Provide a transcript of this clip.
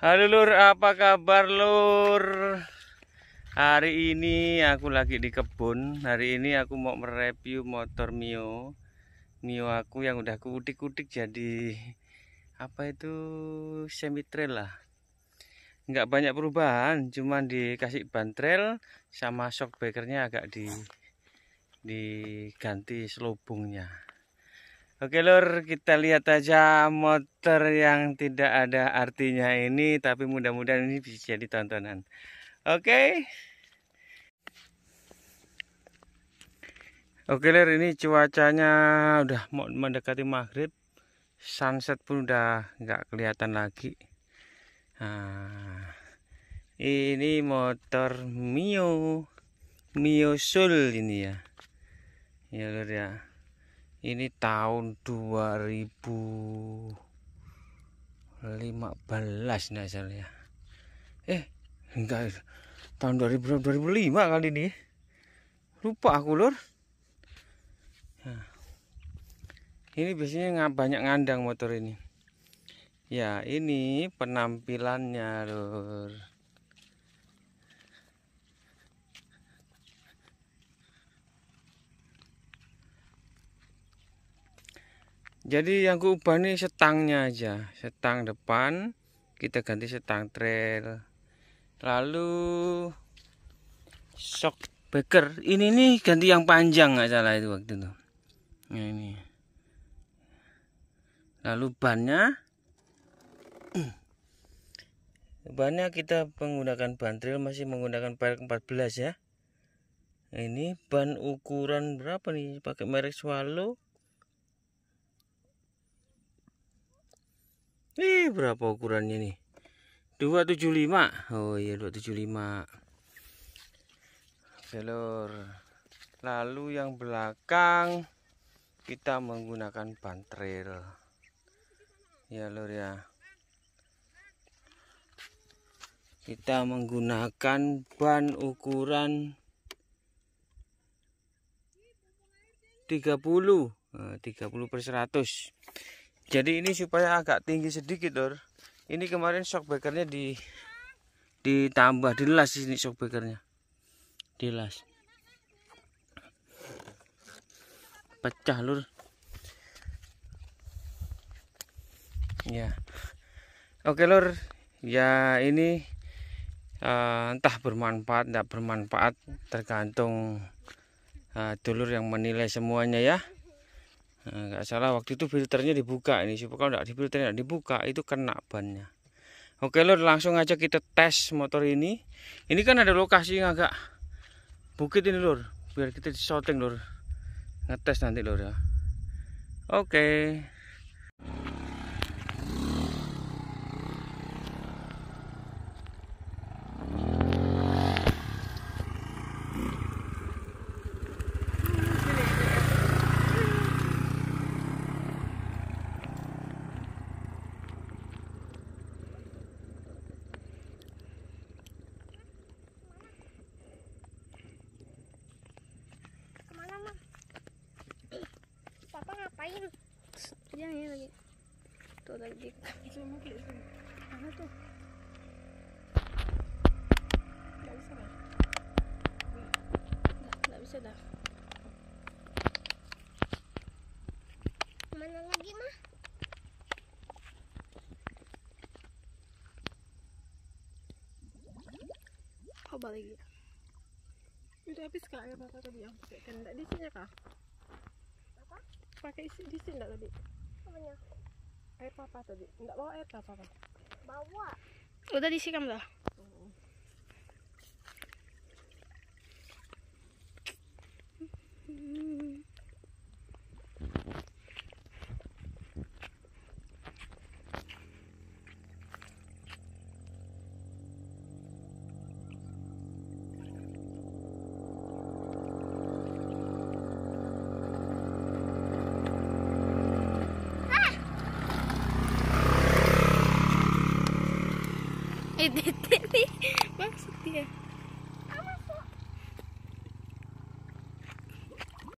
Halo Lur, apa kabar Lur? Hari ini aku lagi di kebun. Hari ini aku mau mereview motor Mio. Mio aku yang udah kutik kutik jadi apa itu semi trail lah. Enggak banyak perubahan, cuman dikasih ban trail sama shock backernya agak di diganti selubungnya. Oke lor kita lihat aja motor yang tidak ada artinya ini, tapi mudah-mudahan ini bisa jadi tontonan. Oke. Oke lor ini cuacanya udah mau mendekati maghrib, sunset pun udah nggak kelihatan lagi. Nah, ini motor Mio, Mio Sul ini ya, ya lur ya ini tahun 2015 nah ya eh enggak tahun 2000, 2005 kali ini lupa aku lur nah, ini biasanya banyak ngandang motor ini ya ini penampilannya lur jadi yang ubah ini setangnya aja setang depan kita ganti setang trail lalu shock breaker ini nih ganti yang panjang nggak salah itu waktu itu nah ini lalu bannya bannya kita menggunakan ban trail masih menggunakan pelek 14 ya nah, ini ban ukuran berapa nih pakai merek Swallow Eh, berapa ukurannya nih? 275. Oh iya 275. Jalur. Lalu yang belakang kita menggunakan ban trail. Ya lur ya. Kita menggunakan ban ukuran 30 30 eh, per 100 jadi ini supaya agak tinggi sedikit lor ini kemarin shockbreakernya di ditambah dilas ini shockbreakernya dilas pecah lur ya oke lur ya ini uh, entah bermanfaat tidak bermanfaat tergantung uh, dulur yang menilai semuanya ya Eh, nggak salah waktu itu filternya dibuka ini supaya kalau nggak di filternya nggak dibuka itu kena bannya oke lor langsung aja kita tes motor ini ini kan ada lokasi yang agak bukit ini lor biar kita di shooting lor ngetes nanti lor ya oke lain yang ini lagi tuh lagi zoom mana tuh nggak bisa dah nggak bisa dah mana lagi mah oh balik ya udah habis kak ya bakal tadi yang pakai tenda di sini kak pakai isi di sini enggak tadi? Apanya? Air tadi. Enggak bawa air apa Bawa. Udah disikam dah. Hmm. ये देखते नहीं मांग सकती है